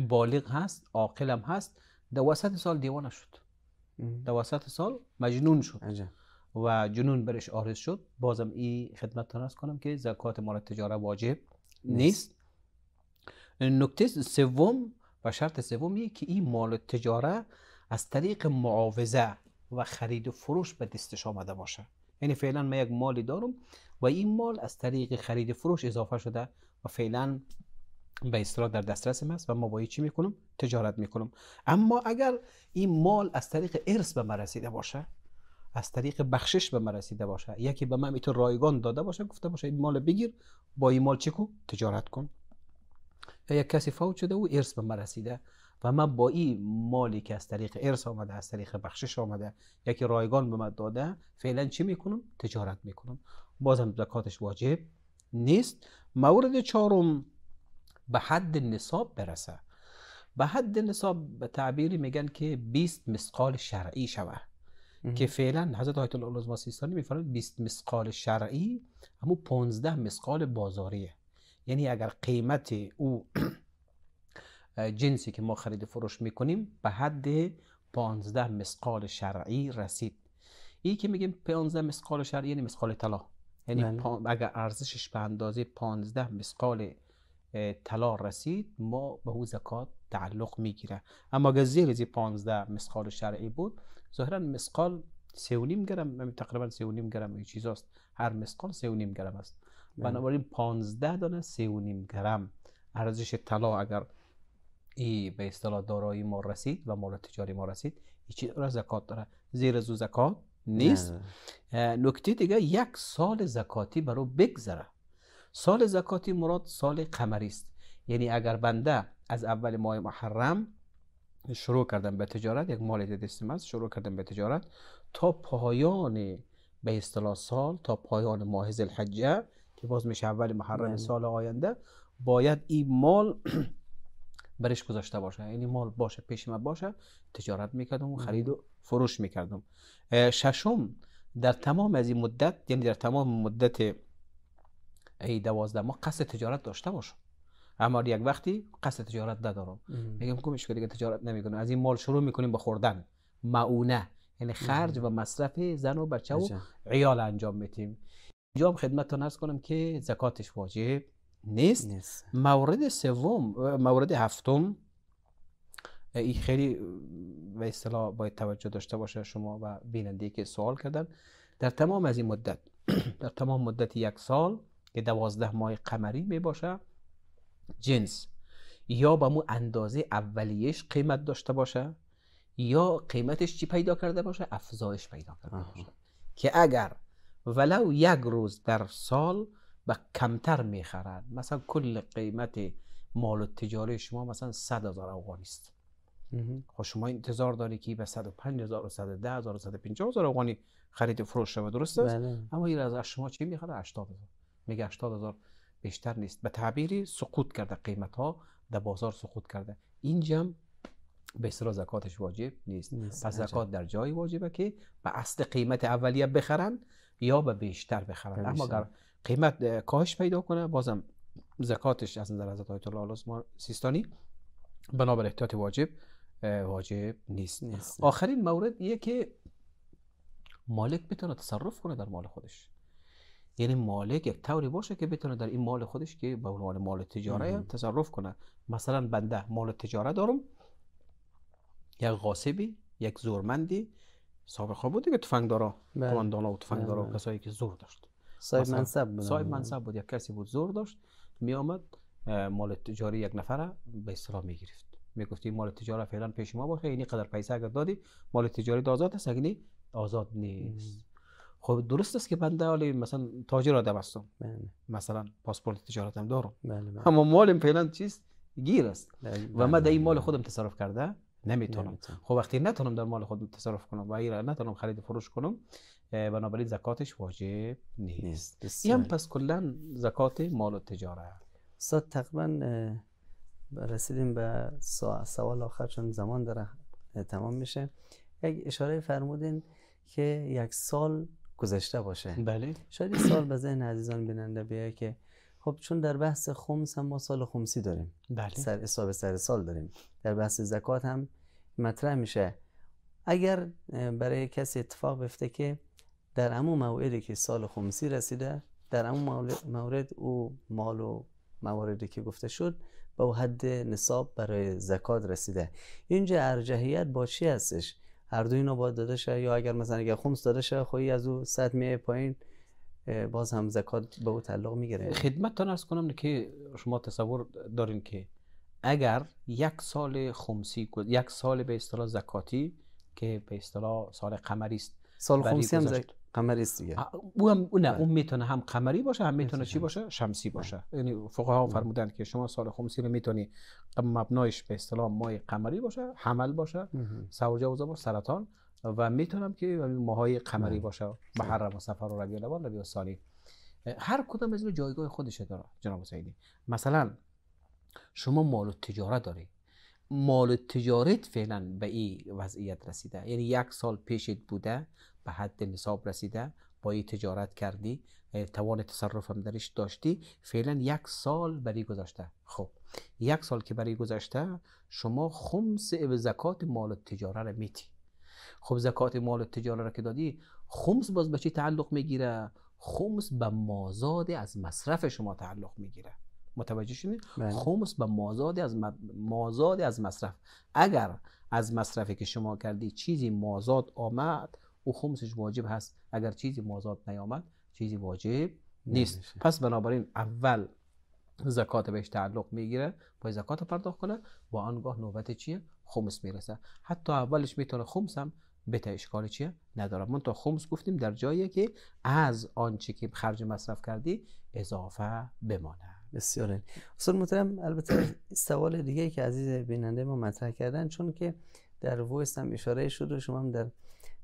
بالغ هست هم هست در وسط سال دیوانه شد در وسط سال مجنون شد و جنون برش آرز شد بازم این خدمت ارز کنم که زکات مال تجاره واجب نیست نکته سوم و شرط سوم که این مال تجاره از طریق معاوضه و خرید و فروش به دستش آمده باشه یعنی فعلا من یک مالی دارم و این مال از طریق خرید و فروش اضافه شده و فعلا به اصطلاح در دسترس است و ما با چی میکنم تجارت میکنم اما اگر این مال از طریق ارث به من رسیده باشه از طریق بخشش به من رسیده باشه یکی به من میتون رایگان داده باشه گفته باشه این مال بگیر با این مال چیکو تجارت کن یا یک کسی فوت شده و ارث به من رسیده و من با این مالی که از طریق ارث آمده از طریق بخشش آمده یکی رایگان به من داده فعلا چی میکنم تجارت میکنم بازم زکاتش واجب نیست مورد چهارم به حد نصاب برسه به حد نصاب به تعبیری میگن که 20 مسقال شرعی شود که فعلا حضرت آیت الله العظما سیستانی میفرمایند 20 مسقال شرعی اما 15 مسقال بازاریه یعنی اگر قیمت او جنسی که ما خرید فروش میکنیم به حد 15 مسقال شرعی رسید این که میگیم 15 مسقال شرعی یعنی مسقال طلا یعنی بله. اگر ارزشش به اندازه 15 مسقال طلا رسید ما به او زکات تعلق میگیره اما اگر زیر از 15 مسقال شرعی بود ظاهرا مسقال 3.5 گرم تقریبا 3.5 گرم این چیزاست هر مسقال 3.5 گرم است بله. بنابراین 15 دانه 3.5 گرم ارزش طلا اگر ای به اصطلاح دارایی ما رسید و مال تجاری ما رسید این چیز را زکات داره زیر زو زکات نیست بله. نکته دیگه یک سال زکاتی برای بگذره سال زکاتی مراد سال قمری است یعنی اگر بنده از اول ماه محرم شروع کردم به تجارت یک مال دستم است شروع کردم به تجارت تا پایان به اصطلاح سال تا پایان ماه الحجه که باز میشه اول محرم بله. سال آینده باید این مال برش گذاشته باشه یعنی مال باشه پیش من باشه تجارت میکردم و بله. خرید و فروش میکردم ششم در تمام از این مدت یعنی در تمام مدت ای دوازده ما قصد تجارت داشته باشم اما یک وقتی قصد تجارت ندارم میگم کمش خب که دیگه تجارت نمیکنم از این مال شروع میکنیم به خوردن معونه یعنی خرج و مصرف زن و بچه و عیال انجام میتیم اینجا هم خدمتتون عرض کنم که زکاتش واجب نیست, مورد سوم مورد هفتم این خیلی و اصطلاح باید توجه داشته باشه شما و بیننده که سوال کردن در تمام از این مدت در تمام مدت یک سال که دوازده ماه قمری می باشه جنس یا به مو اندازه اولیش قیمت داشته باشه یا قیمتش چی پیدا کرده باشه افزایش پیدا کرده باشه که اگر ولو یک روز در سال به کمتر میخرد مثلا کل قیمت مال و تجاری شما مثلا 100 هزار اوغانی است خب شما انتظار داری که به 105 هزار و 110 هزار و 150 هزار افغانی خرید فروش شود درست است بله. اما این از شما چی میخرد؟ 80 هزار میگه 80 هزار بیشتر نیست به تعبیری سقوط کرده قیمت ها در بازار سقوط کرده اینجا به اصطلاح زکاتش واجب نیست, پس زکات در جای واجبه که به اصل قیمت اولیه بخرن یا به بیشتر بخرن بله، اما اگر قیمت کاهش پیدا کنه بازم زکاتش از نظر حضرت آیت الله سیستانی بنابر احتیاط واجب واجب نیست, نیست. آخرین مورد یه که مالک بتونه تصرف کنه در مال خودش یعنی مالک یک طوری باشه که بتونه در این مال خودش که به عنوان مال تجاره تصرف کنه مثلا بنده مال تجاره دارم یک غاصبی یک زورمندی سابقه بود دیگه تفنگدارا بله. کماندانا و داره بله. کسایی که زور داشت صاحب منصب بود صاحب منصب بود یک کسی بود زور داشت می آمد مال تجاری یک نفره به اصطلاح می گرفت می گفت این مال تجاره فعلا پیش ما باشه اینی قدر پیسه اگر دادی مال تجاری آزاد است آزاد نیست خب درست است که بنده حالا مثلا تاجر آدم هستم بله. مثلا پاسپورت هم دارم بله،, بله اما مالم فعلا چیست گیر است بله، و من در این مال خودم تصرف کرده نمیتونم خب وقتی نتونم در مال خودم تصرف کنم و ایران نتونم خرید فروش کنم بنابراین زکاتش واجب نیست این یعنی پس کلا زکات مال و تجاره ساد تقریبا رسیدیم به سوال آخر چون زمان داره تمام میشه یک اشاره فرمودین که یک سال گذشته باشه بله شاید سال به ذهن عزیزان بیننده بیاید که خب چون در بحث خمس هم ما سال خمسی داریم بله. سر حساب سر سال داریم در بحث زکات هم مطرح میشه اگر برای کسی اتفاق بیفته که در امو موعدی که سال خمسی رسیده در امو مورد او مال و مواردی که گفته شد به حد نصاب برای زکات رسیده اینجا ارجحیت با چی هستش هر دو اینا باید داده شه یا اگر مثلا اگر خمس داده شه خواهی خب از او صد میه پایین باز هم زکات به او تعلق میگیره خدمتتان ارز کنم که شما تصور دارین که اگر یک سال خمسی یک سال به اصطلاح زکاتی که به اصطلاح سال قمری است سال خمسی هم زکات قمری است دیگه او هم نه بله. اون میتونه هم قمری باشه هم میتونه چی باشه شمسی بله. باشه یعنی فقها بله. فرمودن که شما سال خمسی رو میتونی مبنایش به اصطلاح مای قمری باشه حمل باشه سوجا باشه سرطان و میتونم که یعنی ماهای قمری باشه به محرم و سفر و ربیع الاول ربیع الثانی هر کدام از جایگاه خودش داره جناب سیدی مثلا شما مال و تجارت داری مال تجارت فعلا به این وضعیت رسیده یعنی یک سال پیشت بوده به حد نصاب رسیده این تجارت کردی توان تصرف هم درش داشتی فعلا یک سال برای گذاشته خب یک سال که برای گذاشته شما خمس به زکات مال تجاره رو میتی خب زکات مال تجاره رو که دادی خمس باز به چی تعلق میگیره خمس به مازاد از مصرف شما تعلق میگیره متوجه شدید بله. خمس به مازاد از م... مازاد از مصرف اگر از مصرفی که شما کردی چیزی مازاد آمد او خمسش واجب هست اگر چیزی مازاد نیامد چیزی واجب نیست پس بنابراین اول زکات بهش تعلق میگیره پای زکات پرداخت کنه و آنگاه نوبت چیه خمس میرسه حتی اولش میتونه خمس هم به اشکال چیه نداره من تا خمس گفتیم در جایی که از آنچه که خرج مصرف کردی اضافه بمانه بسیار اصلا محترم البته سوال دیگه ای که عزیز بیننده ما مطرح کردن چون که در ویس هم اشاره شد و شما هم در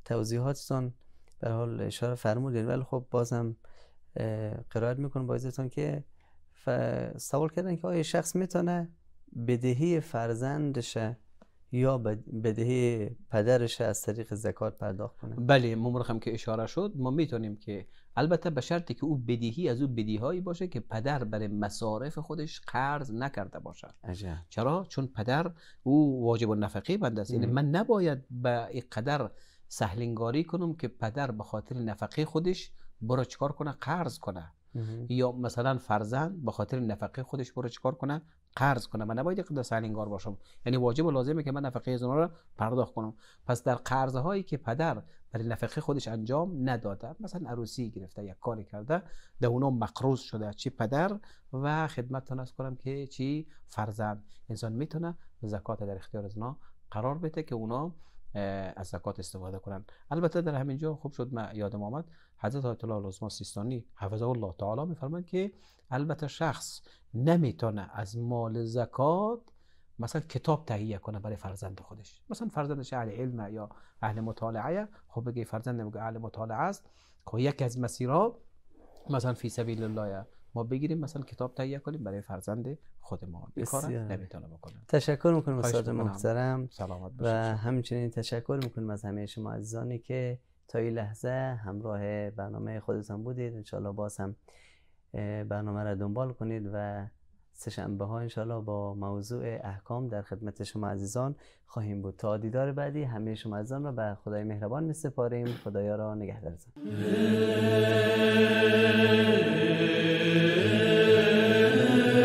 توضیحاتتان به حال اشاره فرمودین ولی خب بازم قرائت میکنم با ایزتان که سوال کردن که آیا شخص میتونه بدهی فرزندش یا بدهی پدرش از طریق زکات پرداخت کنه بله هم که اشاره شد ما میتونیم که البته به شرطی که او بدهی از او بدهی باشه که پدر برای مصارف خودش قرض نکرده باشه چرا چون پدر او واجب النفقه بنده است یعنی من نباید به قدر سهلنگاری کنم که پدر به خاطر نفقه خودش برو چکار کنه قرض کنه یا مثلا فرزند به خاطر نفقه خودش برو چکار کنه قرض کنه من نباید قدر سهلنگار باشم یعنی واجب و لازمه که من نفقه از رو پرداخت کنم پس در قرضهایی که پدر برای نفقه خودش انجام نداده مثلا عروسی گرفته یک کاری کرده در اونا مقروض شده چی پدر و خدمت تناس کنم که چی فرزند انسان میتونه زکات در اختیار از قرار بده که اونا از زکات استفاده کنن البته در همین جا خوب شد من یادم آمد حضرت آیت الله العظما سیستانی حفظه الله تعالی میفرماید که البته شخص نمیتونه از مال زکات مثلا کتاب تهیه کنه برای فرزند خودش مثلا فرزندش اهل علم یا اهل مطالعه خب بگه فرزند اهل مطالعه است که خب یکی از مسیرها مثلا فی سبیل الله بگیریم مثلا کتاب تهیه کنیم برای فرزند خود ما این کار نمیتونه بکنه تشکر میکنم استاد محترم سلامت و همچنین تشکر میکنم از همه شما عزیزانی که تا این لحظه همراه برنامه خودتان بودید انشاءالله باز هم برنامه را دنبال کنید و شنبه ها انشالله با موضوع احکام در خدمت شما عزیزان خواهیم بود تا دیدار بعدی همه شما عزیزان را به خدای مهربان می سپاریم خدایا را نگه